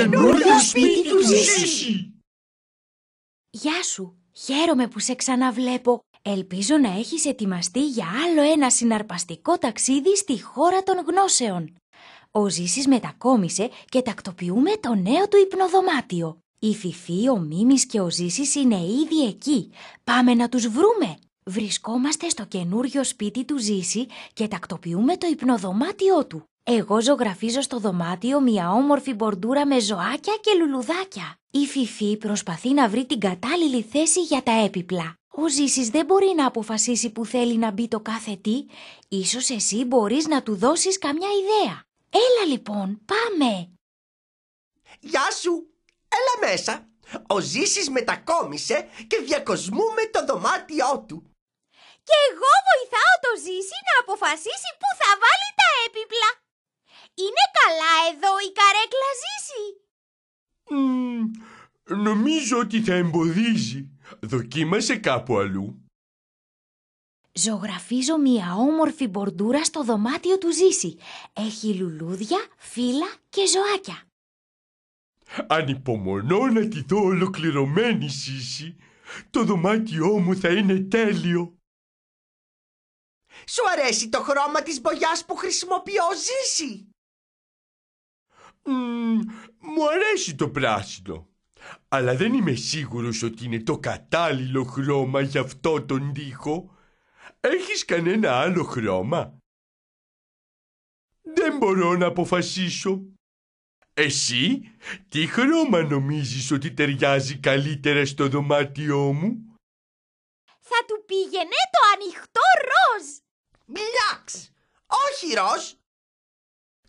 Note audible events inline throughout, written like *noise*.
καινούριο σπίτι του ζήσει. Γεια σου. Χαίρομαι που σε ξαναβλέπω. Ελπίζω να έχεις ετοιμαστεί για άλλο ένα συναρπαστικό ταξίδι στη χώρα των γνώσεων. Ο Ζήσης μετακόμισε και τακτοποιούμε το νέο του υπνοδωμάτιο. Η Φιφή, ο Μίμης και ο Ζήσης είναι ήδη εκεί. Πάμε να τους βρούμε. Βρισκόμαστε στο καινούριο σπίτι του Ζήση και τακτοποιούμε το υπνοδωμάτιό του. Εγώ ζωγραφίζω στο δωμάτιο μια όμορφη μπορντούρα με ζωάκια και λουλουδάκια. Η Φιφή προσπαθεί να βρει την κατάλληλη θέση για τα έπιπλα. Ο Ζήσης δεν μπορεί να αποφασίσει που θέλει να μπει το κάθε τι. Ίσως εσύ μπορείς να του δώσεις καμιά ιδέα. Έλα λοιπόν, πάμε! Γεια σου! Έλα μέσα! Ο Ζήσης μετακόμισε και διακοσμούμε το δωμάτιό του. Και εγώ βοηθάω το Ζήση να αποφασίσει πού θα βάλει τα έπιπλα. Είναι καλά εδώ η καρέκλα ζήσει. Mm, νομίζω ότι θα εμποδίζει. Δοκίμασε κάπου αλλού. Ζωγραφίζω μια όμορφη μπορντούρα στο δωμάτιο του Ζήση. Έχει λουλούδια, φύλλα και ζωάκια. Ανυπομονώ να τη δω ολοκληρωμένη, Ζήση. Το δωμάτιό μου θα είναι τέλειο. Σου αρέσει το χρώμα της μπογιάς που χρησιμοποιώ, Ζήση μου αρέσει το πράσινο. Αλλά δεν είμαι σίγουρος ότι είναι το κατάλληλο χρώμα για αυτό τον τοίχο. Έχεις κανένα άλλο χρώμα. Δεν μπορώ να αποφασίσω. Εσύ τι χρώμα νομίζεις ότι ταιριάζει καλύτερα στο δωμάτιό μου. Θα του πήγαινε το ανοιχτό ροζ. Μιλάξ, Όχι ροζ,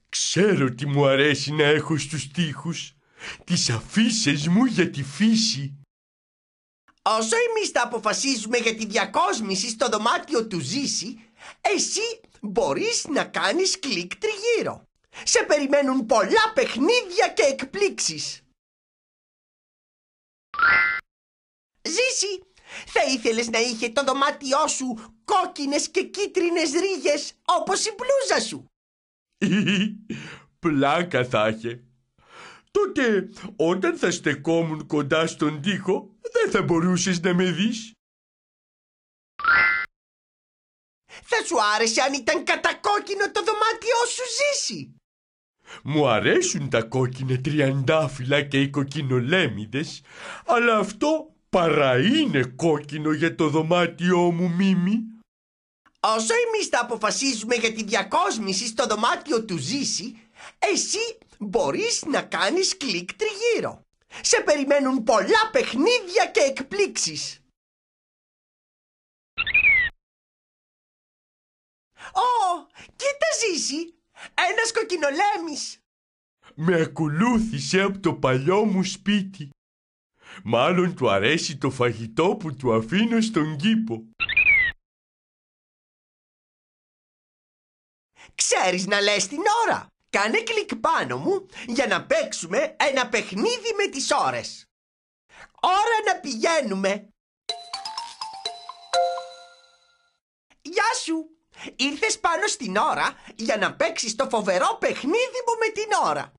Ξέρω τι μου αρέσει να έχω στους τοίχους Τις αφήσεις μου για τη φύση Όσο εμείς τα αποφασίζουμε για τη διακόσμηση στο δωμάτιο του Ζήση Εσύ μπορείς να κάνεις κλικ τριγύρω Σε περιμένουν πολλά παιχνίδια και εκπλήξεις Ζήση, θα ήθελες να είχε το δωμάτιό σου κόκκινες και κίτρινες ρίγες όπως η μπλούζα σου *laughs* Πλάκα θα είχε. Τότε όταν θα στεκόμουν κοντά στον τοίχο δεν θα μπορούσες να με δεις. Θα σου άρεσε αν ήταν κατακόκκινο το δωμάτιό σου ζήσει. Μου αρέσουν τα κόκκινα τριαντάφυλλα και οι κοκκινολέμιδες, αλλά αυτό παρά είναι κόκκινο για το δωμάτιό μου μίμη. Όσο εμείς θα αποφασίζουμε για τη διακόσμηση στο δωμάτιο του Ζήση, εσύ μπορείς να κάνεις κλικ τριγύρω. Σε περιμένουν πολλά παιχνίδια και εκπλήξεις. Ω, κοίτα Ζήση, ένας κοκκινολέμης. Με ακολούθησε από το παλιό μου σπίτι. Μάλλον του αρέσει το φαγητό που του αφήνω στον κήπο. Ξέρεις να λες την ώρα. Κάνε κλικ πάνω μου για να παίξουμε ένα παιχνίδι με τις ώρες. Ώρα να πηγαίνουμε. Γεια σου. Ήρθες πάνω στην ώρα για να παίξεις το φοβερό παιχνίδι μου με την ώρα.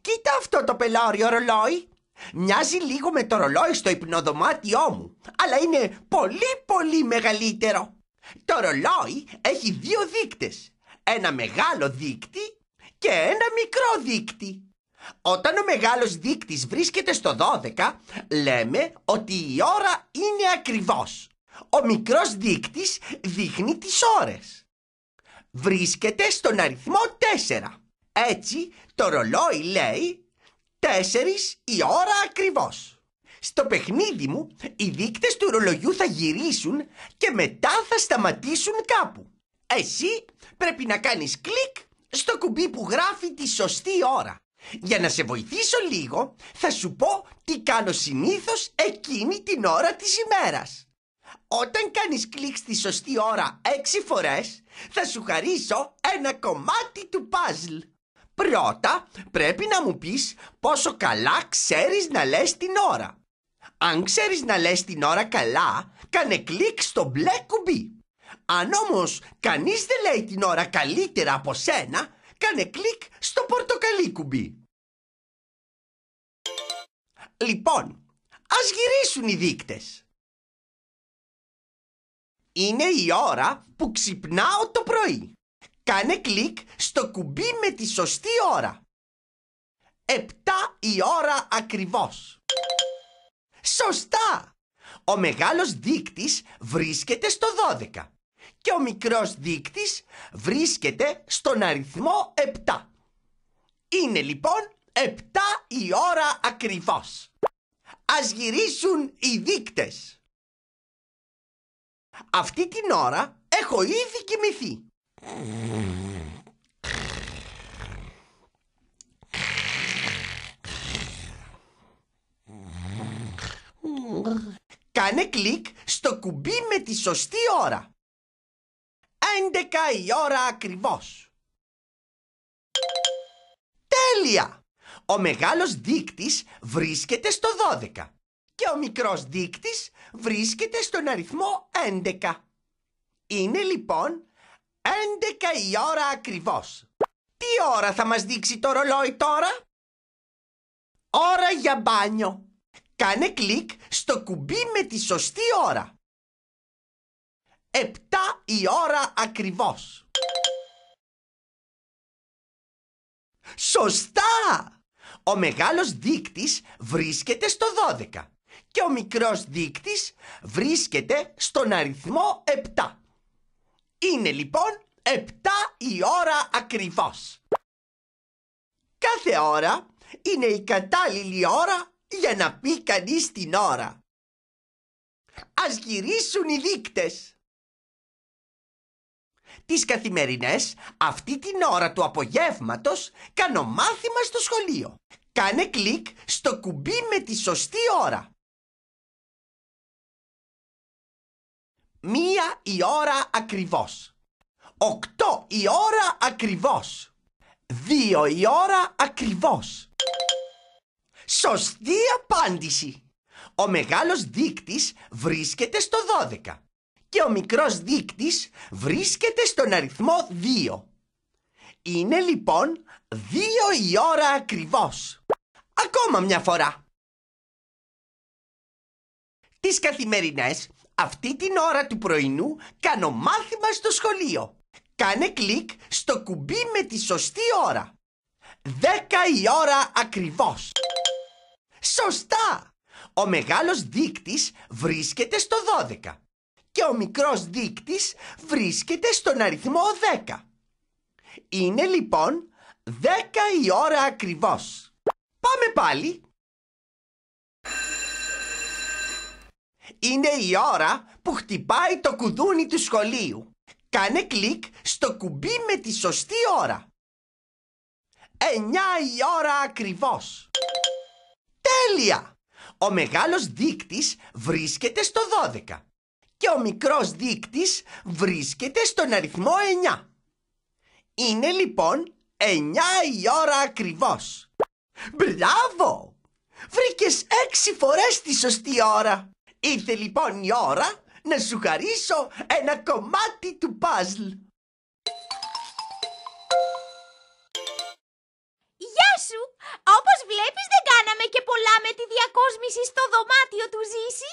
Κοίτα αυτό το πελώριο ρολόι. Μοιάζει λίγο με το ρολόι στο υπνοδωμάτιό μου, αλλά είναι πολύ πολύ μεγαλύτερο. Το ρολόι έχει δύο δείκτες ένα μεγάλο δίκτυ και ένα μικρό δίκτυ. Όταν ο μεγάλος δείκτης βρίσκεται στο 12, λέμε ότι η ώρα είναι ακριβώς. Ο μικρός δείκτης δείχνει τις ώρες. Βρίσκεται στον αριθμό 4. Έτσι το ρολόι λέει 4 η ώρα ακριβώς. Στο παιχνίδι μου οι δείκτες του ρολογιού θα γυρίσουν και μετά θα σταματήσουν κάπου. Εσύ πρέπει να κάνεις κλικ στο κουμπί που γράφει τη σωστή ώρα. Για να σε βοηθήσω λίγο, θα σου πω τι κάνω συνήθως εκείνη την ώρα της ημέρας. Όταν κάνεις κλικ στη σωστή ώρα έξι φορές, θα σου χαρίσω ένα κομμάτι του παζλ. Πρώτα πρέπει να μου πεις πόσο καλά ξέρεις να λες την ώρα. Αν ξέρεις να λες την ώρα καλά, κάνε κλικ στο μπλε κουμπί. Αν όμως κανείς δεν λέει την ώρα καλύτερα από σένα, κάνε κλικ στο πορτοκαλί κουμπί. Λοιπόν, ας γυρίσουν οι δείκτες. Είναι η ώρα που ξυπνάω το πρωί. Κάνε κλικ στο κουμπί με τη σωστή ώρα. Επτά η ώρα ακριβώς. Σωστά! Ο μεγάλος δείκτης βρίσκεται στο 12 και ο μικρός δείκτης βρίσκεται στον αριθμό 7. Είναι λοιπόν 7 η ώρα ακριβώς. Ας γυρίσουν οι δείκτες. Αυτή την ώρα έχω ήδη κοιμηθεί. Κάνε κλικ στο κουμπί με τη σωστή ώρα. 11 η ώρα ακριβώς. Τέλεια! Ο μεγάλος δείκτης βρίσκεται στο 12 και ο μικρός δείκτης βρίσκεται στον αριθμό 11. Είναι λοιπόν 11 η ώρα ακριβώς. Τι ώρα θα μας δείξει το ρολόι τώρα? Ώρα για μπάνιο. Κάνε κλικ στο κουμπί με τη σωστή ώρα. 7 η ώρα ακριβώς. Σωστά! Ο μεγάλος δείκτης βρίσκεται στο 12 και ο μικρός δείκτης βρίσκεται στον αριθμό 7. Είναι λοιπόν 7 η ώρα ακριβώς. Κάθε ώρα είναι η κατάλληλη ώρα για να πει κανείς την ώρα. Ας γυρίσουν οι δείκτες τις καθημερινές, αυτή την ώρα του απογεύματος, κάνω μάθημα στο σχολείο. Κάνε κλικ στο κουμπί με τη σωστή ώρα. Μία η ώρα ακριβώς. Οκτώ η ώρα ακριβώς. Δύο η ώρα ακριβώς. Σωστή απάντηση. Ο μεγάλος δείκτης βρίσκεται στο 12 και ο μικρός δείκτης βρίσκεται στον αριθμό 2. Είναι λοιπόν 2 η ώρα ακριβώς. Ακόμα μια φορά. Τις καθημερινές, αυτή την ώρα του πρωινού, κάνω μάθημα στο σχολείο. Κάνε κλικ στο κουμπί με τη σωστή ώρα. 10 η ώρα ακριβώς. Σωστά! Ο μεγάλος δείκτης βρίσκεται στο 12 και ο μικρός δείκτης βρίσκεται στον αριθμό 10. Είναι λοιπόν 10 η ώρα ακριβώς. Πάμε πάλι. Είναι η ώρα που χτυπάει το κουδούνι του σχολείου. Κάνε κλικ στο κουμπί με τη σωστή ώρα. 9 η ώρα ακριβώς. Τέλεια! Ο μεγάλος δείκτης βρίσκεται στο 12 και ο μικρός δείκτης βρίσκεται στον αριθμό 9. Είναι λοιπόν 9 η ώρα ακριβώς. Μπράβο! Βρήκες έξι φορές τη σωστή ώρα. Ήρθε λοιπόν η ώρα να σου χαρίσω ένα κομμάτι του παζλ. Γεια σου! Όπως βλέπεις δεν κάναμε και πολλά με τη διακόσμηση στο δωμάτιο του Ζήση.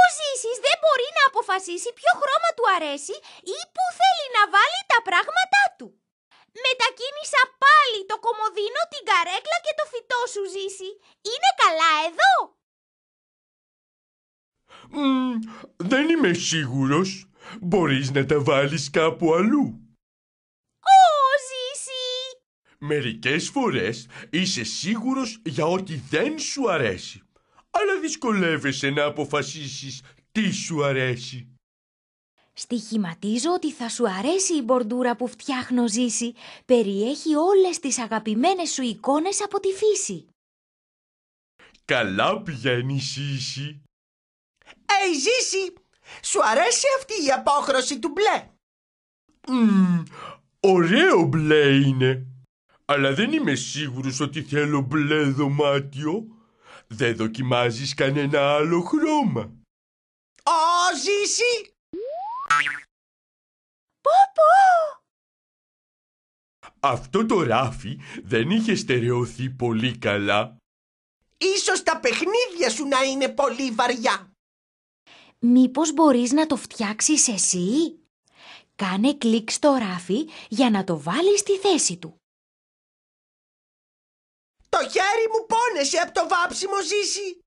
Ο Ζήσης δεν μπορεί να αποφασίσει ποιο χρώμα του αρέσει ή που θέλει να βάλει τα πράγματά του. Μετακίνησα πάλι το κομοδίνο, την καρέκλα και το φυτό σου, Ζήση. Είναι καλά εδώ? δεν είμαι σίγουρος. Μπορείς να τα βάλεις κάπου αλλού. Ω, Ζήση! Μερικές φορές είσαι σίγουρος για ό,τι δεν σου αρέσει αλλά δυσκολεύεσαι να αποφασίσεις τι σου αρέσει. Στοιχηματίζω ότι θα σου αρέσει η μπορντούρα που φτιάχνω ζήσει. Περιέχει όλες τις αγαπημένες σου εικόνες από τη φύση. Καλά πηγαίνει Ζήση. Ε, Ζήση, σου αρέσει αυτή η απόχρωση του μπλε. Mm, ωραίο μπλε είναι. Αλλά δεν είμαι σίγουρος ότι θέλω μπλε δωμάτιο. Δεν δοκιμάζεις κανένα άλλο χρώμα. Ω, Ζήση! Πω, Αυτό το ράφι δεν είχε στερεωθεί πολύ καλά. Ίσως τα παιχνίδια σου να είναι πολύ βαριά. Μήπως μπορείς να το φτιάξεις εσύ? Κάνε κλικ στο ράφι για να το βάλεις στη θέση του. Το χέρι μου πόνεσε από το βάψιμο ζήσει.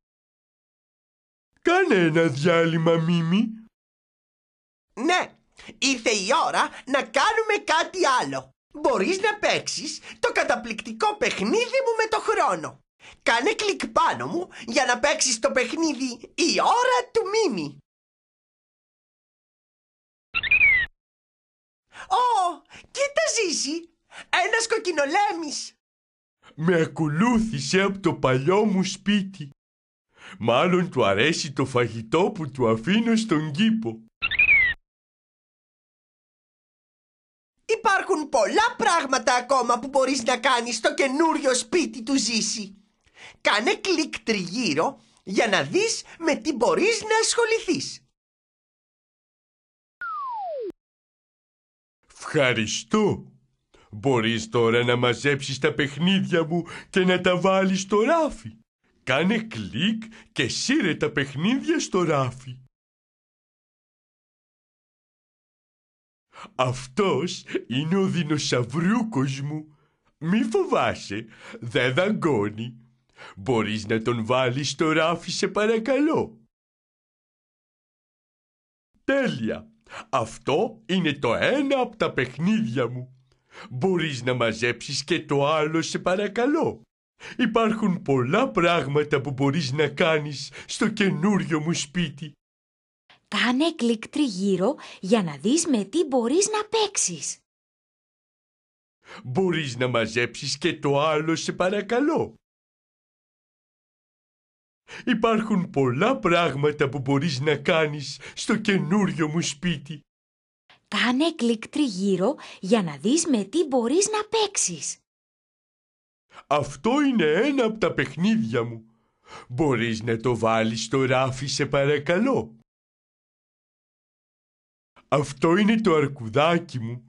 Κάνε ένα διάλειμμα, Μίμη. Ναι, ήρθε η ώρα να κάνουμε κάτι άλλο. Μπορείς να παίξεις το καταπληκτικό παιχνίδι μου με το χρόνο. Κάνε κλικ πάνω μου για να παίξεις το παιχνίδι «Η ώρα του Μίμη». Ω, κοίτα Ζήση, ένας κοκκινολέμης με ακολούθησε από το παλιό μου σπίτι. Μάλλον του αρέσει το φαγητό που του αφήνω στον κήπο. Υπάρχουν πολλά πράγματα ακόμα που μπορείς να κάνεις στο καινούριο σπίτι του Ζήση. Κάνε κλικ τριγύρω για να δεις με τι μπορείς να ασχοληθείς. Ευχαριστώ. Μπορείς τώρα να μαζέψεις τα παιχνίδια μου και να τα βάλεις στο ράφι. Κάνε κλικ και σύρε τα παιχνίδια στο ράφι. Αυτός είναι ο δεινοσαυρούκος μου. Μη φοβάσαι, δεν δαγκώνει. Μπορείς να τον βάλεις στο ράφι σε παρακαλώ. Τέλεια! Αυτό είναι το ένα από τα παιχνίδια μου. Μπορείς να μαζέψεις και το άλλο σε παρακαλώ. Υπάρχουν πολλά πράγματα που μπορείς να κάνεις στο καινούριο μου σπίτι. Κάνε κλικ τριγύρω για να δεις με τι μπορείς να παίξεις. Μπορείς να μαζέψεις και το άλλο σε παρακαλώ. Υπάρχουν πολλά πράγματα που μπορείς να κάνεις στο καινούριο μου σπίτι. Κάνε κλικ τριγύρω για να δεις με τι μπορείς να παίξεις. Αυτό είναι ένα από τα παιχνίδια μου. Μπορείς να το βάλεις στο ράφι σε παρακαλώ. Αυτό είναι το αρκουδάκι μου.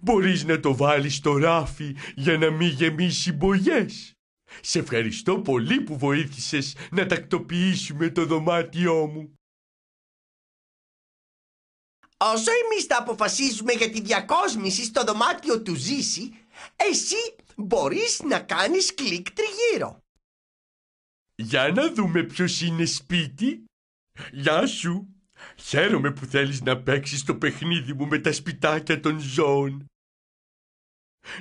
Μπορείς να το βάλεις στο ράφι για να μην γεμίσει μπογιές. Σε ευχαριστώ πολύ που βοήθησες να τακτοποιήσουμε το δωμάτιό μου. Όσο εμείς θα αποφασίζουμε για τη διακόσμηση στο δωμάτιο του Ζήση, εσύ μπορείς να κάνεις κλικ τριγύρω. Για να δούμε ποιος είναι σπίτι. Γεια σου. Χαίρομαι που θέλεις να παίξεις το παιχνίδι μου με τα σπιτάκια των ζώων.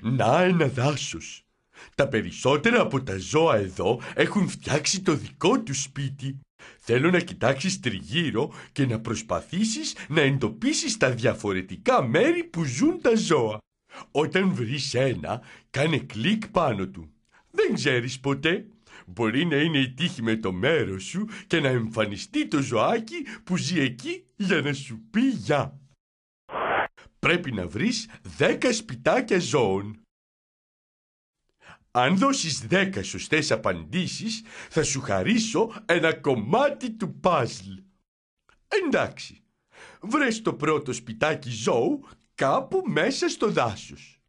Να ένα δάσος. Τα περισσότερα από τα ζώα εδώ έχουν φτιάξει το δικό τους σπίτι. Θέλω να κοιτάξεις τριγύρω και να προσπαθήσεις να εντοπίσεις τα διαφορετικά μέρη που ζουν τα ζώα. Όταν βρεις ένα, κάνε κλικ πάνω του. Δεν ξέρεις ποτέ. Μπορεί να είναι η τύχη με το μέρος σου και να εμφανιστεί το ζωάκι που ζει εκεί για να σου πει γεια. Πρέπει να βρεις 10 σπιτάκια ζώων. Αν δώσεις δέκα σωστές απαντήσεις, θα σου χαρίσω ένα κομμάτι του παζλ. Εντάξει, βρες το πρώτο σπιτάκι ζώου κάπου μέσα στο δάσος.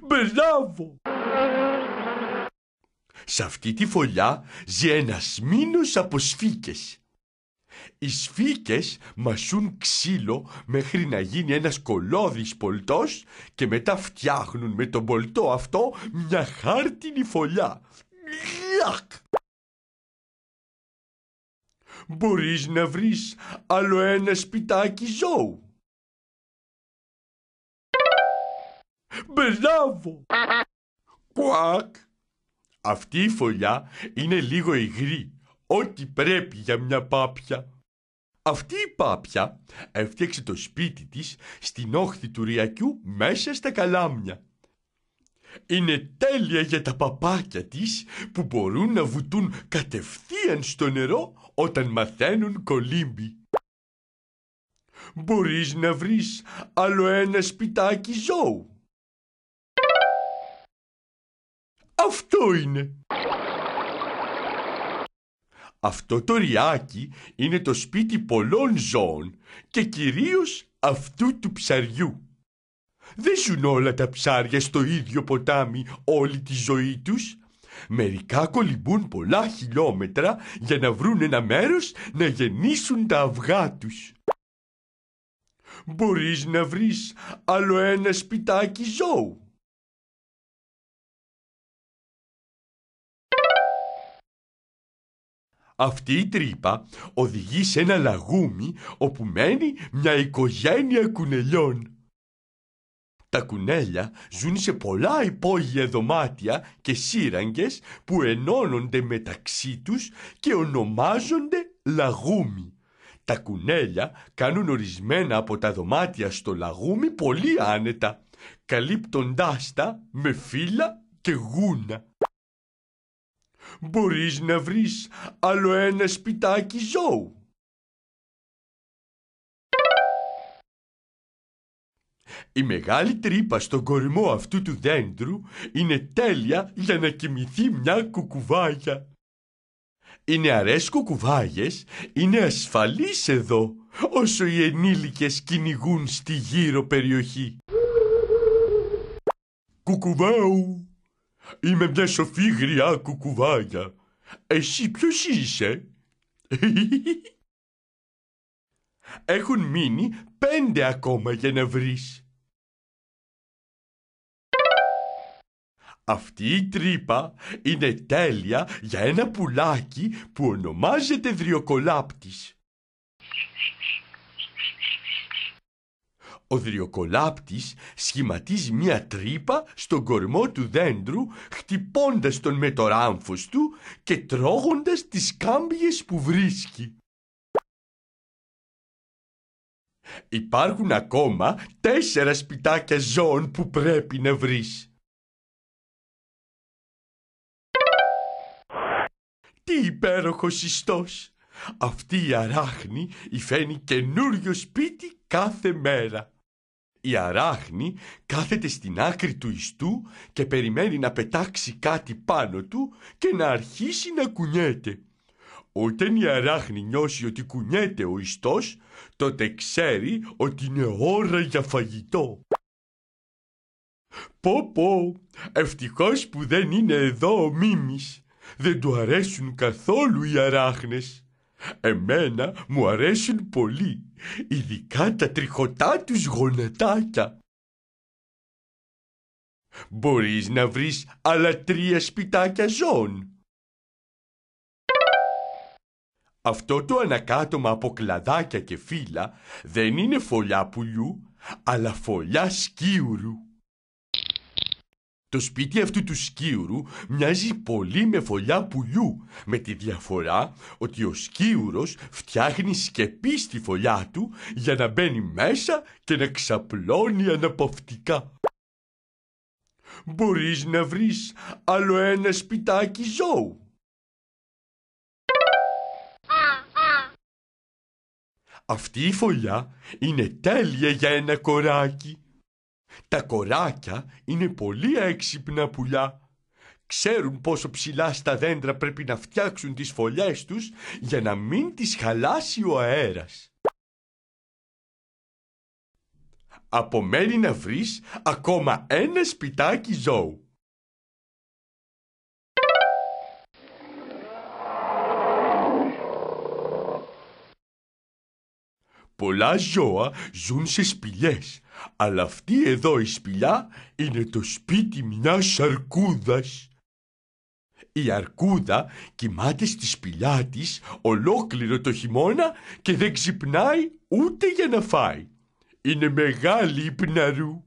Μπράβο! Σε αυτή τη φωλιά ζει ένας μήνος από σφίκες. Οι σφίκες μασούν ξύλο μέχρι να γίνει ένας κολόδης πολτός και μετά φτιάχνουν με τον πολτό αυτό μια χάρτινη φωλιά. Λιακ! Μπορείς να βρεις άλλο ένα σπιτάκι ζώου. Μπράβο! Κουάκ! Αυτή η φωλιά είναι λίγο υγρή ό,τι πρέπει για μια πάπια. Αυτή η πάπια έφτιαξε το σπίτι της στην όχθη του Ριακιού μέσα στα καλάμια. Είναι τέλεια για τα παπάκια της που μπορούν να βουτούν κατευθείαν στο νερό όταν μαθαίνουν κολύμπι. Μπορείς να βρεις άλλο ένα σπιτάκι ζώου. Αυτό είναι. Αυτό το ριάκι είναι το σπίτι πολλών ζώων και κυρίως αυτού του ψαριού. Δεν ζουν όλα τα ψάρια στο ίδιο ποτάμι όλη τη ζωή τους. Μερικά κολυμπούν πολλά χιλιόμετρα για να βρουν ένα μέρος να γεννήσουν τα αυγά τους. Μπορείς να βρεις άλλο ένα σπιτάκι ζώου Αυτή η τρύπα οδηγεί σε ένα λαγούμι όπου μένει μια οικογένεια κουνελιών. Τα κουνέλια ζουν σε πολλά υπόγεια δωμάτια και σύραγγες που ενώνονται μεταξύ τους και ονομάζονται λαγούμι. Τα κουνέλια κάνουν ορισμένα από τα δωμάτια στο λαγούμι πολύ άνετα, καλύπτοντάς τα με φύλλα και γούνα μπορείς να βρεις άλλο ένα σπιτάκι ζώου. Η μεγάλη τρύπα στον κορμό αυτού του δέντρου είναι τέλεια για να κοιμηθεί μια κουκουβάγια. Οι νεαρές κουκουβάγες είναι ασφαλείς εδώ όσο οι ενήλικες κυνηγούν στη γύρω περιοχή. Κουκουβάου! Είμαι μια σοφή γριά κουκουβάγια. Εσύ ποιος είσαι? *laughs* Έχουν μείνει πέντε ακόμα για να βρεις. Αυτή η τρύπα είναι τέλεια για ένα πουλάκι που ονομάζεται Δριοκολάπτης. Ο δρυοκολάπτης σχηματίζει μία τρύπα στον κορμό του δέντρου χτυπώντας τον με το ράμφος του και τρώγοντας τις κάμπιες που βρίσκει. Υπάρχουν ακόμα τέσσερα σπιτάκια ζώων που πρέπει να βρεις. Τι υπέροχος ιστός! Αυτή η αράχνη υφαίνει καινούριο σπίτι κάθε μέρα. Η αράχνη κάθεται στην άκρη του ιστού και περιμένει να πετάξει κάτι πάνω του και να αρχίσει να κουνιέται. Όταν η αράχνη νιώσει ότι κουνιέται ο ιστός, τότε ξέρει ότι είναι ώρα για φαγητό. Πω πω, ευτυχώς που δεν είναι εδώ ο Μίμης. Δεν του αρέσουν καθόλου οι αράχνες. Εμένα μου αρέσουν πολύ ειδικά τα τριχωτά τους γονατάκια. Μπορείς να βρεις άλλα τρία σπιτάκια ζών. Αυτό το ανακάτωμα από κλαδάκια και φύλλα δεν είναι φωλιά πουλιού, αλλά φωλιά σκύουρου. Το σπίτι αυτού του σκίουρου μοιάζει πολύ με φωλιά πουλιού, με τη διαφορά ότι ο σκίουρος φτιάχνει σκεπή στη φωλιά του για να μπαίνει μέσα και να ξαπλώνει αναπαυτικά. Μπορείς να βρεις άλλο ένα σπιτάκι ζώου. Αυτή η φωλιά είναι τέλεια για ένα κοράκι. Τα κοράκια είναι πολύ έξυπνα πουλιά. Ξέρουν πόσο ψηλά στα δέντρα πρέπει να φτιάξουν τις φωλιές τους για να μην τις χαλάσει ο αέρας. Από μέρη να βρεις ακόμα ένα σπιτάκι ζώου. Πολλά ζώα ζουν σε σπηλιές αλλά αυτή εδώ η σπηλιά είναι το σπίτι μιας αρκούδας. Η αρκούδα κοιμάται στη σπηλιά της ολόκληρο το χειμώνα και δεν ξυπνάει ούτε για να φάει. Είναι μεγάλη η πναρού.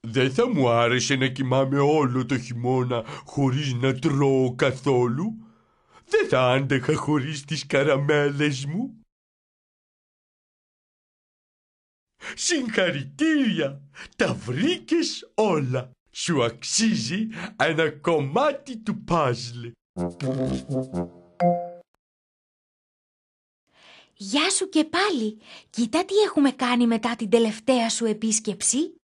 Δεν θα μου άρεσε να κοιμάμαι όλο το χειμώνα χωρίς να τρώω καθόλου. Δεν θα άντεχα χωρίς τις καραμέλες μου. Συγχαρητήρια! Τα βρήκες όλα! Σου αξίζει ένα κομμάτι του παζλ. Γεια σου και πάλι! Κοίτα τι έχουμε κάνει μετά την τελευταία σου επίσκεψη.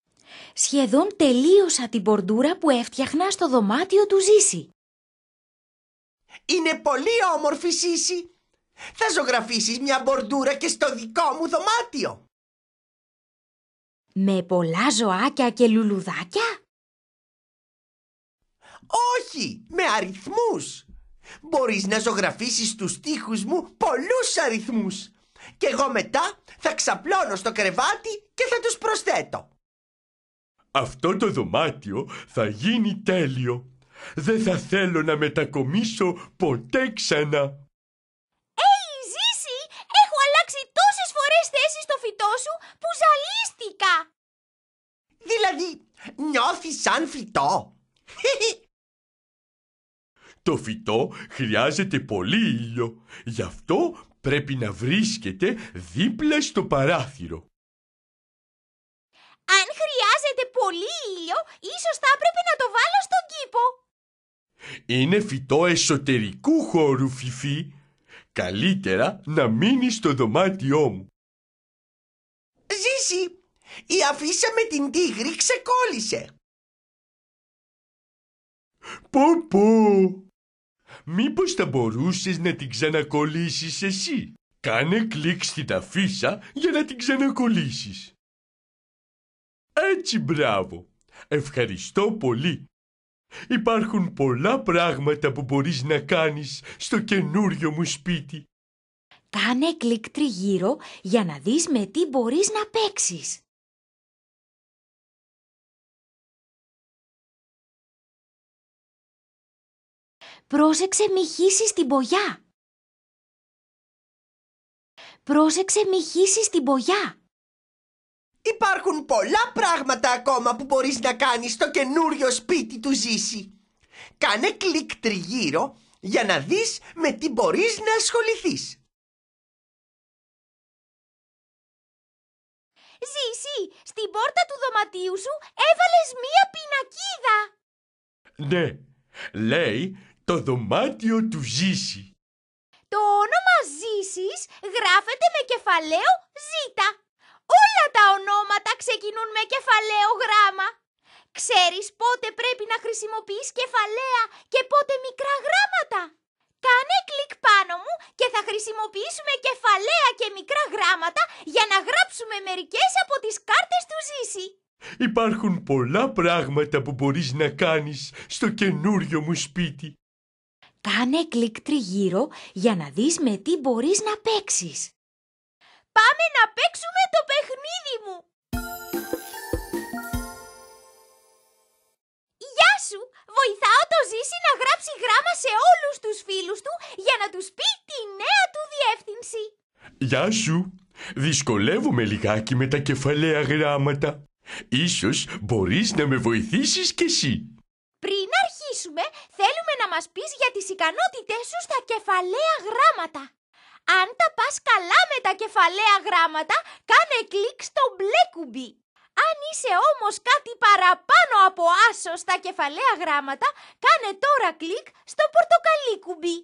Σχεδόν τελείωσα την πορτούρα που έφτιαχνα στο δωμάτιο του Ζήση. Είναι πολύ όμορφη Ζήση! Θα ζωγραφίσεις μια μπορντούρα και στο δικό μου δωμάτιο! Με πολλά ζωάκια και λουλουδάκια? Όχι, με αριθμούς. Μπορείς να ζωγραφίσεις τους τοίχους μου πολλούς αριθμούς. Και εγώ μετά θα ξαπλώνω στο κρεβάτι και θα τους προσθέτω. Αυτό το δωμάτιο θα γίνει τέλειο. Δεν θα θέλω να μετακομίσω ποτέ ξανά. σαν φυτό. *laughs* Το φυτό χρειάζεται πολύ ήλιο. Γι' αυτό πρέπει να βρίσκεται δίπλα στο παράθυρο. Αν χρειάζεται πολύ ήλιο, ίσως θα έπρεπε να το βάλω στον κήπο. Είναι φυτό εσωτερικού χώρου, Φιφί. Καλύτερα να μείνει στο δωμάτιό μου. Ζήσει! η αφήσα με την τίγρη ξεκόλλησε. Πω πω! Μήπως θα μπορούσες να την ξανακολλήσεις εσύ. Κάνε κλικ στην αφίσα για να την ξανακολλήσεις. Έτσι μπράβο. Ευχαριστώ πολύ. Υπάρχουν πολλά πράγματα που μπορείς να κάνεις στο καινούριο μου σπίτι. Κάνε κλικ τριγύρω για να δεις με τι μπορείς να παίξεις. Πρόσεξε μη χύσεις την πογιά. Πρόσεξε μη χύσεις την πογιά. Υπάρχουν πολλά πράγματα ακόμα που μπορείς να κάνεις στο καινούριο σπίτι του Ζήση. Κάνε κλικ τριγύρω για να δεις με τι μπορείς να ασχοληθείς. Ζήση, στην πόρτα του δωματίου σου έβαλες μία πινακίδα. Ναι, λέει το δωμάτιο του Ζήση. Το όνομα Ζήσης γράφεται με κεφαλαίο Ζήτα. Όλα τα ονόματα ξεκινούν με κεφαλαίο γράμμα. Ξέρεις πότε πρέπει να χρησιμοποιείς κεφαλαία και πότε μικρά γράμματα. Κάνε κλικ πάνω μου και θα χρησιμοποιήσουμε κεφαλαία και μικρά γράμματα για να γράψουμε μερικές από τις κάρτες του Ζήση. Υπάρχουν πολλά πράγματα που μπορείς να κάνεις στο καινούριο μου σπίτι. Κάνε κλικ τριγύρω για να δεις με τι μπορείς να παίξεις. Πάμε να παίξουμε το παιχνίδι μου! Γεια σου! Βοηθάω το Ζήση να γράψει γράμμα σε όλους τους φίλους του για να τους πει τη νέα του διεύθυνση. Γεια σου! Δυσκολεύομαι λιγάκι με τα κεφαλαία γράμματα. Ίσως μπορείς να με βοηθήσεις κι εσύ. Πριν αρχίσουμε θέλουμε να μας πεις για τις ικανότητές σου στα κεφαλαία γράμματα. Αν τα πας καλά με τα κεφαλαία γράμματα, κάνε κλικ στο μπλε κουμπί. Αν είσαι όμως κάτι παραπάνω από άσο στα κεφαλαία γράμματα, κάνε τώρα κλικ στο πορτοκαλί κουμπί.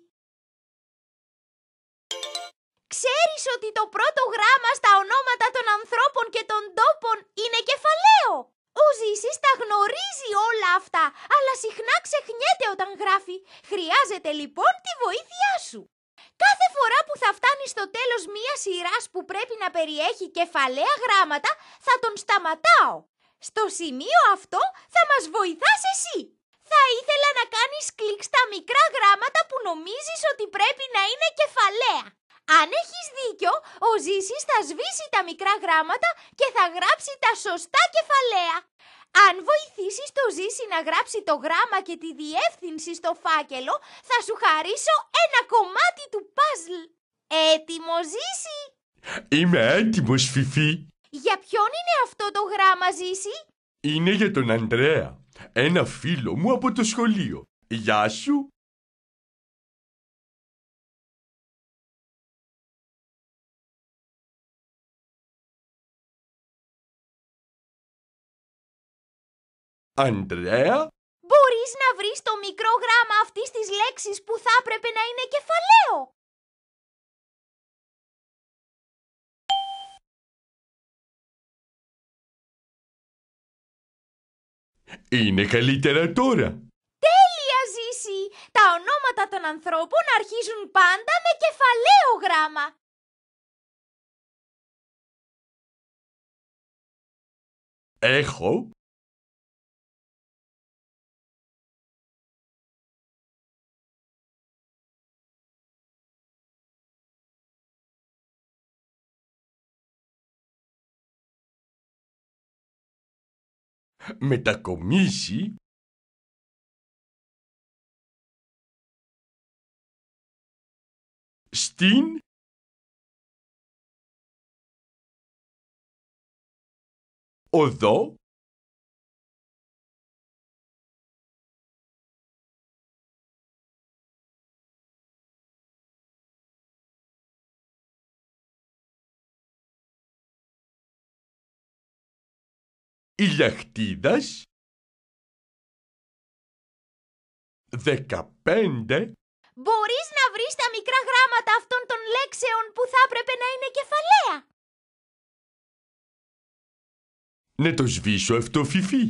Ξέρεις ότι το πρώτο γράμμα στα ονόματα των ανθρώπων και των τόπων είναι κεφαλαίο. Ο Ζήσης τα γνωρίζει όλα αυτά, αλλά συχνά ξεχνιέται όταν γράφει. Χρειάζεται λοιπόν τη βοήθειά σου. Κάθε φορά που θα φτάνει στο τέλος μία σειράς που πρέπει να περιέχει κεφαλαία γράμματα, θα τον σταματάω. Στο σημείο αυτό θα μας βοηθάς εσύ. Θα ήθελα να κάνεις κλικ στα μικρά γράμματα που νομίζεις ότι πρέπει να είναι κεφαλαία. Αν έχεις δίκιο, ο Ζήσης θα σβήσει τα μικρά γράμματα και θα γράψει τα σωστά κεφαλαία. Αν βοηθήσεις το Ζήση να γράψει το γράμμα και τη διεύθυνση στο φάκελο, θα σου χαρίσω ένα κομμάτι του παζλ. Έτοιμο Ζήση! Είμαι έτοιμος Φιφί. Για ποιον είναι αυτό το γράμμα Ζήση? Είναι για τον Ανδρέα, ένα φίλο μου από το σχολείο. Γεια σου! Αντρέα. Μπορείς να βρεις το μικρό γράμμα αυτής της λέξης που θα έπρεπε να είναι κεφαλαίο. Είναι καλύτερα τώρα. Τέλεια, Ζήση! Τα ονόματα των ανθρώπων αρχίζουν πάντα με κεφαλαίο γράμμα. Έχω μετακομίσει στην οδό η γιαχτίδας, δεκαπέντε. Μπορείς να βρεις τα μικρά γράμματα αυτών των λέξεων που θα έπρεπε να είναι κεφαλαία. Ναι, το σβήσω αυτό, Φιφί.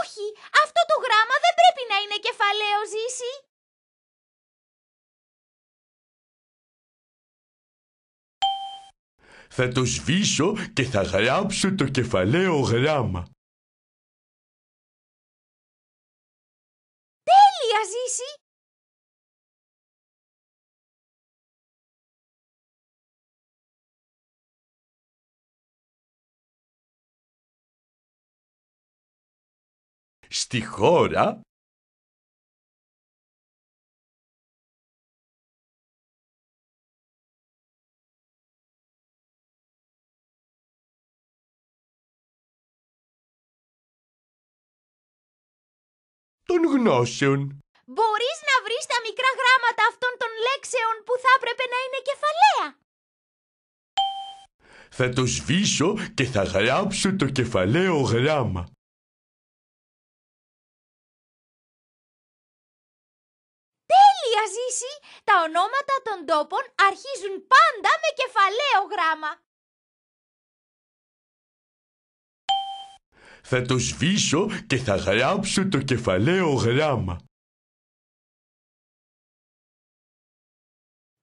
Όχι, αυτό το γράμμα δεν πρέπει να είναι κεφαλαίο, Ζήση. Θα το σβήσω και θα γράψω το κεφαλαίο γράμμα. Τέλεια, Ζήση! Στη χώρα γνώσεων. Μπορείς να βρεις τα μικρά γράμματα αυτών των λέξεων που θα έπρεπε να είναι κεφαλαία. Θα το σβήσω και θα γράψω το κεφαλαίο γράμμα. Τέλεια, Ζήση! Τα ονόματα των τόπων αρχίζουν πάντα με κεφαλαίο γράμμα. Θα το σβήσω και θα γράψω το κεφαλαίο γράμμα.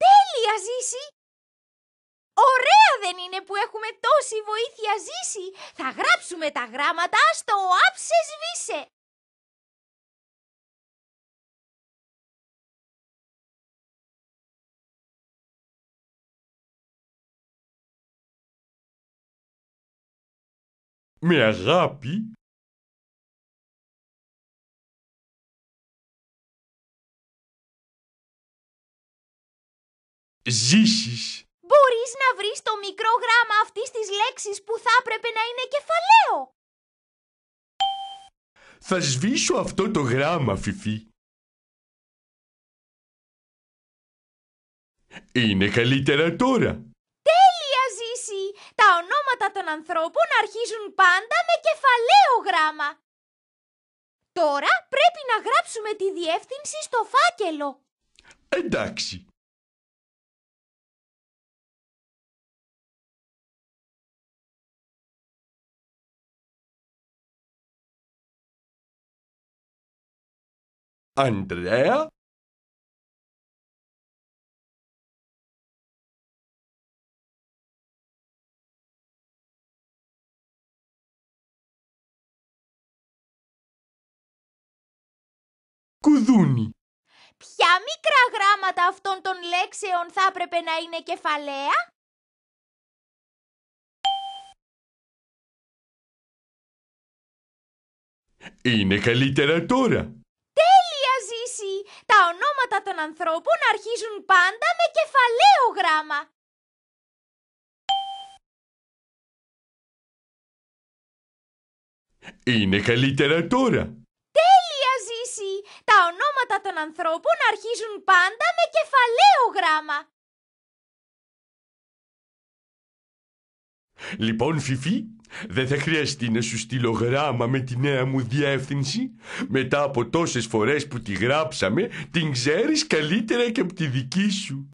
Τέλεια, Ζήση! Ωραία δεν είναι που έχουμε τόση βοήθεια, Ζήση! Θα γράψουμε τα γράμματα στο άψε σβήσε! με αγάπη. Ζήσεις. Μπορείς να βρεις το μικρό γράμμα αυτής της λέξης που θα έπρεπε να είναι κεφαλαίο. Θα σβήσω αυτό το γράμμα, Φιφί. Είναι καλύτερα τώρα των ανθρώπων αρχίζουν πάντα με κεφαλαίο γράμμα. Τώρα πρέπει να γράψουμε τη διεύθυνση στο φάκελο. Εντάξει. Αντρέα! κουδούνι. Ποια μικρά γράμματα αυτών των λέξεων θα έπρεπε να είναι κεφαλαία? Είναι καλύτερα τώρα. Τέλεια, Ζήση! Τα ονόματα των ανθρώπων αρχίζουν πάντα με κεφαλαίο γράμμα. Είναι καλύτερα τώρα τα ονόματα των ανθρώπων αρχίζουν πάντα με κεφαλαίο γράμμα. Λοιπόν, Φιφί, δεν θα χρειαστεί να σου στείλω γράμμα με τη νέα μου διεύθυνση. Μετά από τόσες φορές που τη γράψαμε, την ξέρεις καλύτερα και από τη δική σου.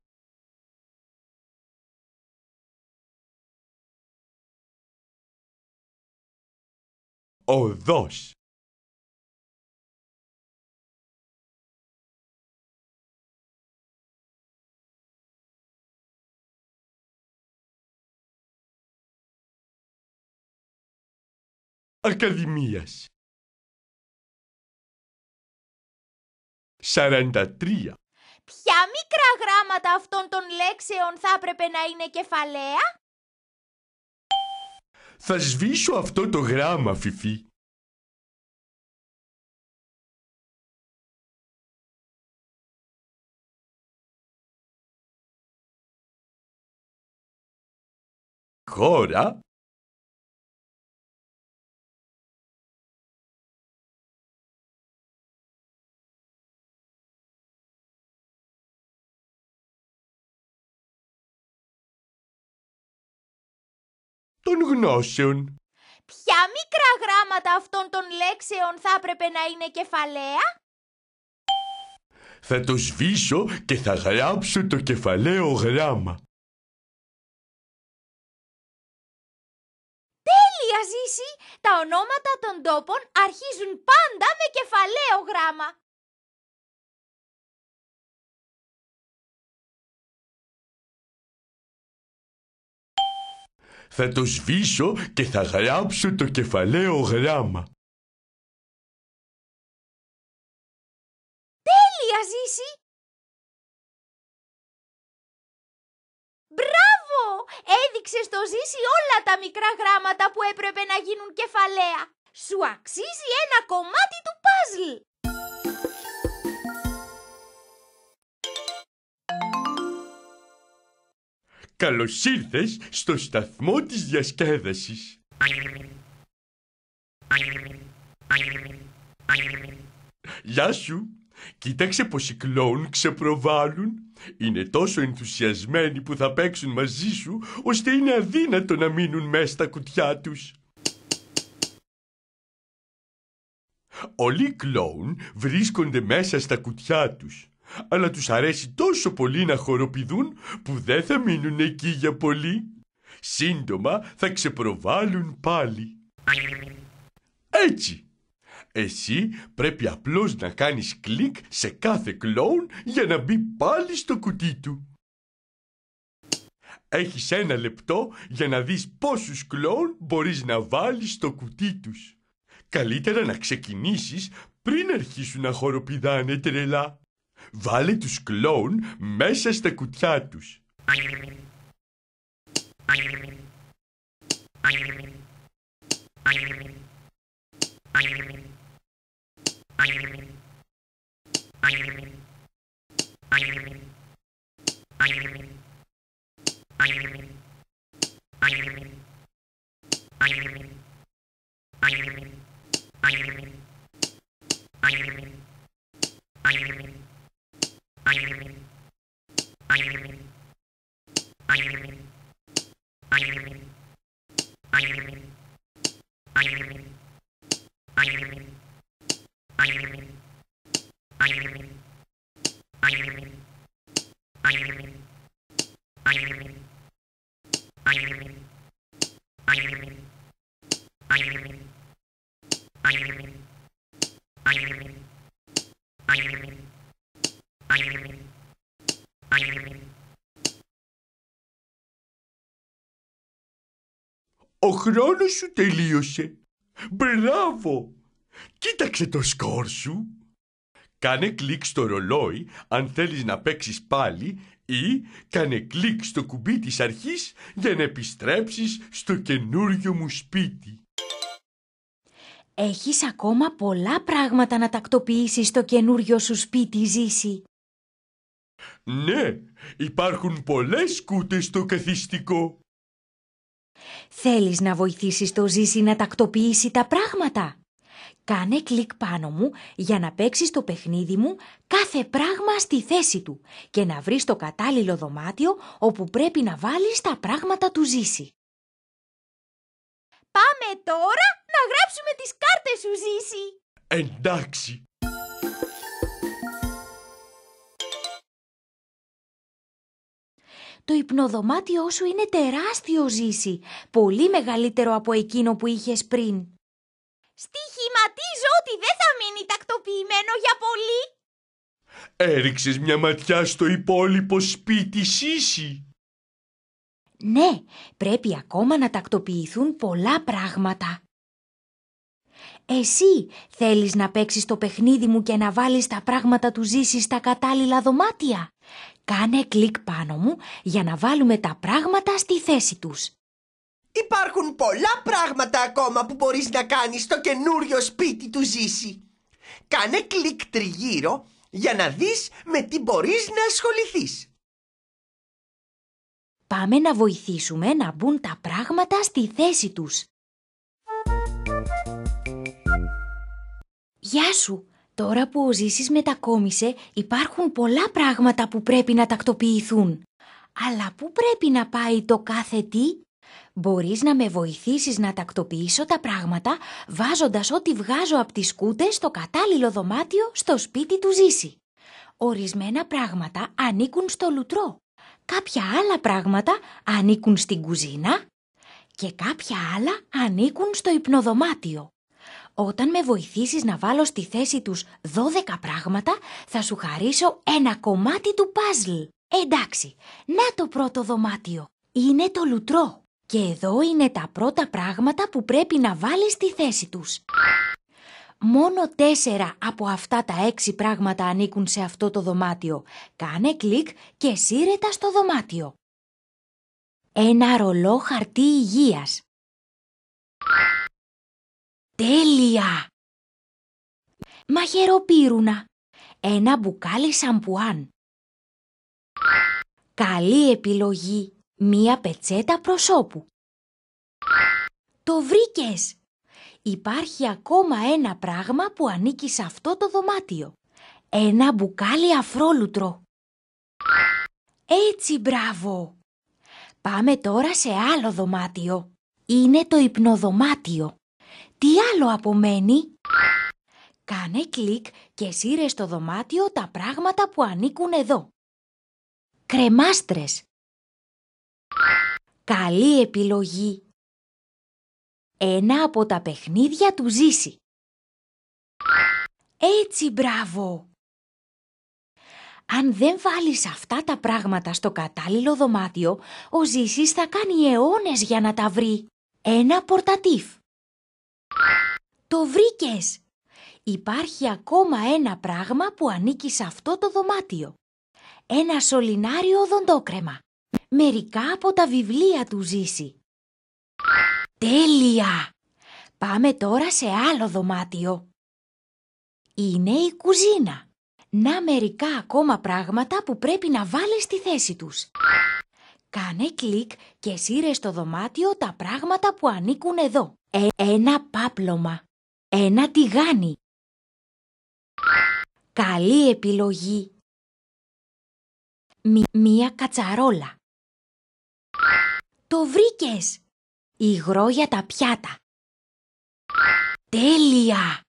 Οδός Ακαδημίας. 43. Ποια μικρά γράμματα αυτών των λέξεων θα έπρεπε να είναι κεφαλαία? Θα σβήσω αυτό το γράμμα, Φιφί. Χώρα των Ποια μικρά γράμματα αυτών των λέξεων θα έπρεπε να είναι κεφαλαία? Θα το σβήσω και θα γράψω το κεφαλαίο γράμμα. Τέλεια, Ζήση! Τα ονόματα των τόπων αρχίζουν πάντα με κεφαλαίο γράμμα. Θα το σβήσω και θα γράψω το κεφαλαίο γράμμα. Τέλεια, Ζήση! Μπράβο! Έδειξες στο Ζήση όλα τα μικρά γράμματα που έπρεπε να γίνουν κεφαλαία. Σου αξίζει ένα κομμάτι του παζλ. Καλώς ήρθες στο σταθμό της διασκέδασης. Γεια σου. Κοίταξε πως οι κλόουν ξεπροβάλλουν. Είναι τόσο ενθουσιασμένοι που θα παίξουν μαζί σου, ώστε είναι αδύνατο να μείνουν μέσα στα κουτιά τους. Όλοι οι κλόουν βρίσκονται μέσα στα κουτιά τους αλλά τους αρέσει τόσο πολύ να χοροπηδούν που δεν θα μείνουν εκεί για πολύ. Σύντομα θα ξεπροβάλλουν πάλι. Έτσι. Εσύ πρέπει απλώς να κάνεις κλικ σε κάθε κλόουν για να μπει πάλι στο κουτί του. Έχεις ένα λεπτό για να δεις πόσους κλόουν μπορείς να βάλεις στο κουτί τους. Καλύτερα να ξεκινήσεις πριν αρχίσουν να χοροπηδάνε τρελά. Βάλε τους κλόουν μέσα στα κουτιά τους. Ο χρόνος σου τελείωσε. Μπράβο! Κοίταξε το σκορ σου. Κάνε κλικ στο ρολόι αν θέλεις να παίξεις πάλι ή κάνε κλικ στο κουμπί της αρχής για να επιστρέψεις στο καινούριο μου σπίτι. Έχεις ακόμα πολλά πράγματα να τακτοποιήσεις στο καινούριο σου σπίτι, Ζήση. Ναι, υπάρχουν πολλές κούτες στο καθιστικό. Θέλεις να βοηθήσεις το Ζήση να τακτοποιήσει τα πράγματα. Κάνε κλικ πάνω μου για να παίξεις το παιχνίδι μου κάθε πράγμα στη θέση του και να βρεις το κατάλληλο δωμάτιο όπου πρέπει να βάλεις τα πράγματα του Ζήση. Πάμε τώρα να γράψουμε τις κάρτες σου, Ζήση! Εντάξει, Το υπνοδωμάτιό σου είναι τεράστιο, Ζήση. Πολύ μεγαλύτερο από εκείνο που είχες πριν. Στοιχηματίζω ότι δεν θα μείνει τακτοποιημένο για πολύ. Έριξες μια ματιά στο υπόλοιπο σπίτι, Ζήση. Ναι, πρέπει ακόμα να τακτοποιηθούν πολλά πράγματα. Εσύ θέλεις να παίξεις το παιχνίδι μου και να βάλεις τα πράγματα του Ζήση στα κατάλληλα δωμάτια. Κάνε κλικ πάνω μου για να βάλουμε τα πράγματα στη θέση τους. Υπάρχουν πολλά πράγματα ακόμα που μπορείς να κάνεις στο καινούριο σπίτι του Ζήση. Κάνε κλικ τριγύρω για να δεις με τι μπορείς να ασχοληθείς. Πάμε να βοηθήσουμε να μπουν τα πράγματα στη θέση τους. Γεια σου! Τώρα που ο Ζήσης μετακόμισε υπάρχουν πολλά πράγματα που πρέπει να τακτοποιηθούν. Αλλά πού πρέπει να πάει το κάθε τι? Μπορείς να με βοηθήσεις να τακτοποιήσω τα πράγματα βάζοντας ό,τι βγάζω από τις κούτες στο κατάλληλο δωμάτιο στο σπίτι του Ζήση. Ορισμένα πράγματα ανήκουν στο λουτρό. Κάποια άλλα πράγματα ανήκουν στην κουζίνα και κάποια άλλα ανήκουν στο υπνοδωμάτιο. Όταν με βοηθήσεις να βάλω στη θέση τους 12 πράγματα, θα σου χαρίσω ένα κομμάτι του παζλ. Εντάξει, να το πρώτο δωμάτιο. Είναι το λουτρό. Και εδώ είναι τα πρώτα πράγματα που πρέπει να βάλεις στη θέση τους. Μόνο τέσσερα από αυτά τα έξι πράγματα ανήκουν σε αυτό το δωμάτιο. Κάνε κλικ και σύρετα στο δωμάτιο. Ένα ρολό χαρτί υγείας. Τέλεια! Μαχαιροπύρουνα. Ένα μπουκάλι σαμπουάν. Καλή επιλογή. Μία πετσέτα προσώπου. Το βρήκες! Υπάρχει ακόμα ένα πράγμα που ανήκει σε αυτό το δωμάτιο. Ένα μπουκάλι αφρόλουτρο. Έτσι, μπράβο! Πάμε τώρα σε άλλο δωμάτιο. Είναι το υπνοδωμάτιο. Τι άλλο απομένει? Κάνε κλικ και σύρε στο δωμάτιο τα πράγματα που ανήκουν εδώ. Κρεμάστρες. Καλή επιλογή. Ένα από τα παιχνίδια του ζήσει. Έτσι μπράβο! Αν δεν βάλεις αυτά τα πράγματα στο κατάλληλο δωμάτιο, ο Ζήσης θα κάνει αιώνες για να τα βρει. Ένα πορτατίφ. Το βρήκες! Υπάρχει ακόμα ένα πράγμα που ανήκει σε αυτό το δωμάτιο. Ένα σωληνάριο οδοντόκρεμα. Μερικά από τα βιβλία του ζήσει. Τέλεια! Πάμε τώρα σε άλλο δωμάτιο. Είναι η κουζίνα. Να μερικά ακόμα πράγματα που πρέπει να βάλεις στη θέση τους. Κάνε κλικ και σύρε στο δωμάτιο τα πράγματα που ανήκουν εδώ. Ε, ένα πάπλωμα, ένα τηγάνι. Καλή επιλογή. μία κατσαρόλα. Το βρήκες! Υγρό για τα πιάτα. Τέλεια!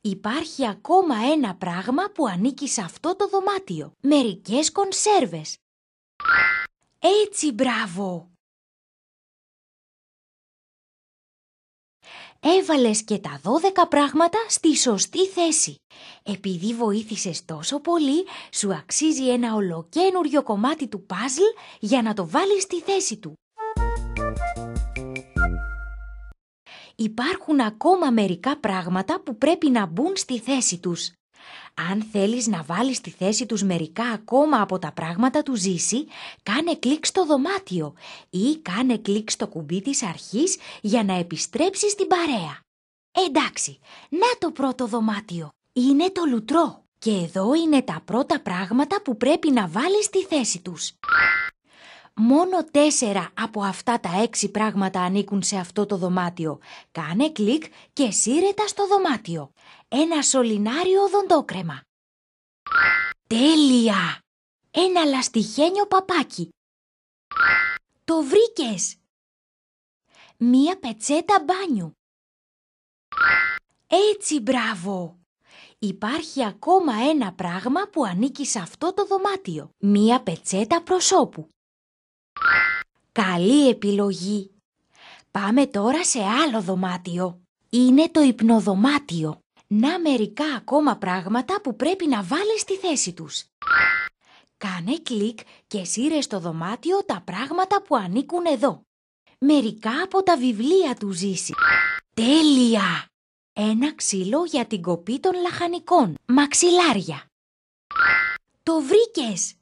Υπάρχει ακόμα ένα πράγμα που ανήκει σε αυτό το δωμάτιο. Μερικές κονσέρβες. Έτσι μπράβο! έβαλες και τα 12 πράγματα στη σωστή θέση. Επειδή βοήθησες τόσο πολύ, σου αξίζει ένα ολοκένουριο κομμάτι του παζλ για να το βάλεις στη θέση του. Υπάρχουν ακόμα μερικά πράγματα που πρέπει να μπουν στη θέση τους. Αν θέλεις να βάλεις στη θέση τους μερικά ακόμα από τα πράγματα του ζήσει, κάνε κλικ στο δωμάτιο ή κάνε κλικ στο κουμπί της αρχής για να επιστρέψεις στην παρέα. Εντάξει, να το πρώτο δωμάτιο. Είναι το λουτρό. Και εδώ είναι τα πρώτα πράγματα που πρέπει να βάλεις στη θέση τους. Μόνο τέσσερα από αυτά τα έξι πράγματα ανήκουν σε αυτό το δωμάτιο. Κάνε κλικ και σύρετα στο δωμάτιο. Ένα σωληνάριο οδοντόκρεμα. Τέλεια! Ένα λαστιχένιο παπάκι. Το βρήκες! Μία πετσέτα μπάνιου. Έτσι μπράβο! Υπάρχει ακόμα ένα πράγμα που ανήκει σε αυτό το δωμάτιο. Μία πετσέτα προσώπου. Καλή επιλογή. Πάμε τώρα σε άλλο δωμάτιο. Είναι το υπνοδωμάτιο. Να μερικά ακόμα πράγματα που πρέπει να βάλεις στη θέση τους. Κάνε κλικ και σύρε στο δωμάτιο τα πράγματα που ανήκουν εδώ. Μερικά από τα βιβλία του ζήσει. Τέλεια! Ένα ξύλο για την κοπή των λαχανικών. Μαξιλάρια. Το βρήκες!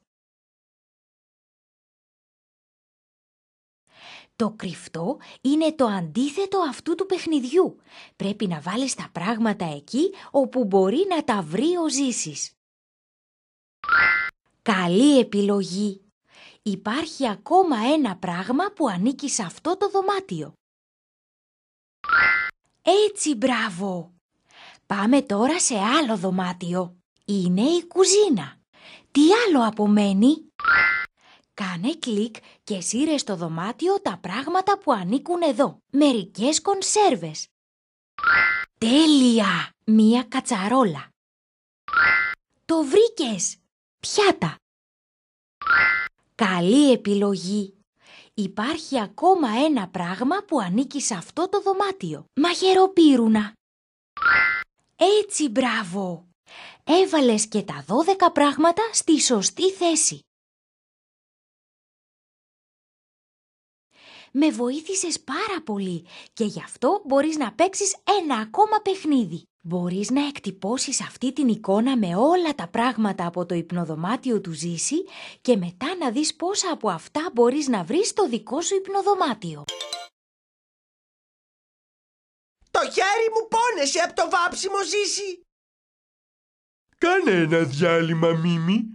Το κρυφτό είναι το αντίθετο αυτού του παιχνιδιού. Πρέπει να βάλεις τα πράγματα εκεί όπου μπορεί να τα βρει ο Ζήσης. Καλή επιλογή! Υπάρχει ακόμα ένα πράγμα που ανήκει σε αυτό το δωμάτιο. Έτσι, μπράβο! Πάμε τώρα σε άλλο δωμάτιο. Είναι η κουζίνα. Τι άλλο απομένει? Κάνε κλικ και σύρε στο δωμάτιο τα πράγματα που ανήκουν εδώ. Μερικές κονσέρβες. Τέλεια! Μία κατσαρόλα. Το βρήκες! Πιάτα! Καλή επιλογή! Υπάρχει ακόμα ένα πράγμα που ανήκει σε αυτό το δωμάτιο. Μαχαιροπύρουνα. Έτσι μπράβο! Έβαλες και τα 12 πράγματα στη σωστή θέση. με βοήθησες πάρα πολύ και γι' αυτό μπορείς να παίξεις ένα ακόμα παιχνίδι. Μπορείς να εκτυπώσεις αυτή την εικόνα με όλα τα πράγματα από το υπνοδωμάτιο του Ζήση και μετά να δεις πόσα από αυτά μπορείς να βρεις στο δικό σου υπνοδωμάτιο. Το χέρι μου πόνεσε από το βάψιμο Ζήση. Κάνε ένα διάλειμμα, Μίμη.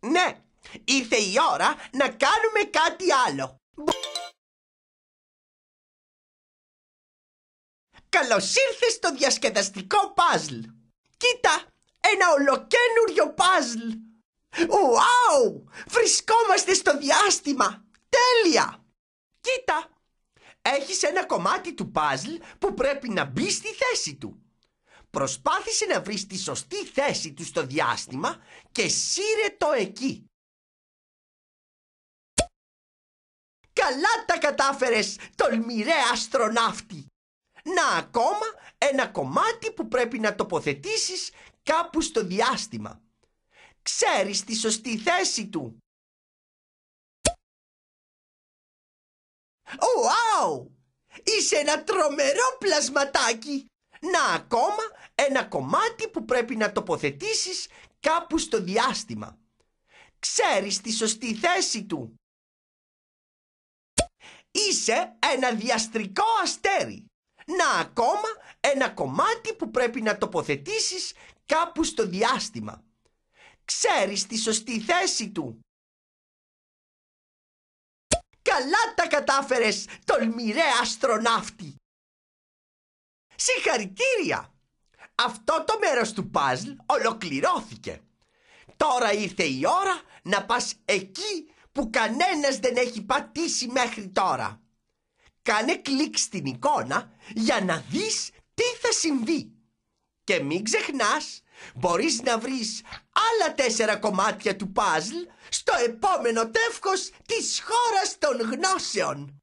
Ναι, ήρθε η ώρα να κάνουμε κάτι άλλο. Καλώς ήρθες στο διασκεδαστικό παζλ. Κοίτα, ένα ολοκένουριο παζλ. Ουάου, βρισκόμαστε στο διάστημα. Τέλεια. Κοίτα, έχεις ένα κομμάτι του παζλ που πρέπει να μπει στη θέση του. Προσπάθησε να βρεις τη σωστή θέση του στο διάστημα και σύρε το εκεί. Καλά τα κατάφερες, τολμηρέ αστροναύτη. Να ακόμα ένα κομμάτι που πρέπει να τοποθετήσεις κάπου στο διάστημα. Ξέρεις τη σωστή θέση του. Ουάου! Είσαι ένα τρομερό πλασματάκι! Να ακόμα ένα κομμάτι που πρέπει να τοποθετήσεις κάπου στο διάστημα. Ξέρεις τη σωστή θέση του. Είσαι ένα διαστρικό αστέρι. Να ακόμα ένα κομμάτι που πρέπει να τοποθετήσεις κάπου στο διάστημα. Ξέρεις τη σωστή θέση του. Καλά τα κατάφερες, τολμηρέ αστροναύτη. Συγχαρητήρια! Αυτό το μέρος του παζλ ολοκληρώθηκε. Τώρα ήρθε η ώρα να πας εκεί που κανένας δεν έχει πατήσει μέχρι τώρα. Κάνε κλικ στην εικόνα για να δεις τι θα συμβεί. Και μην ξεχνάς, μπορείς να βρεις άλλα τέσσερα κομμάτια του παζλ στο επόμενο τεύχος της χώρας των γνώσεων.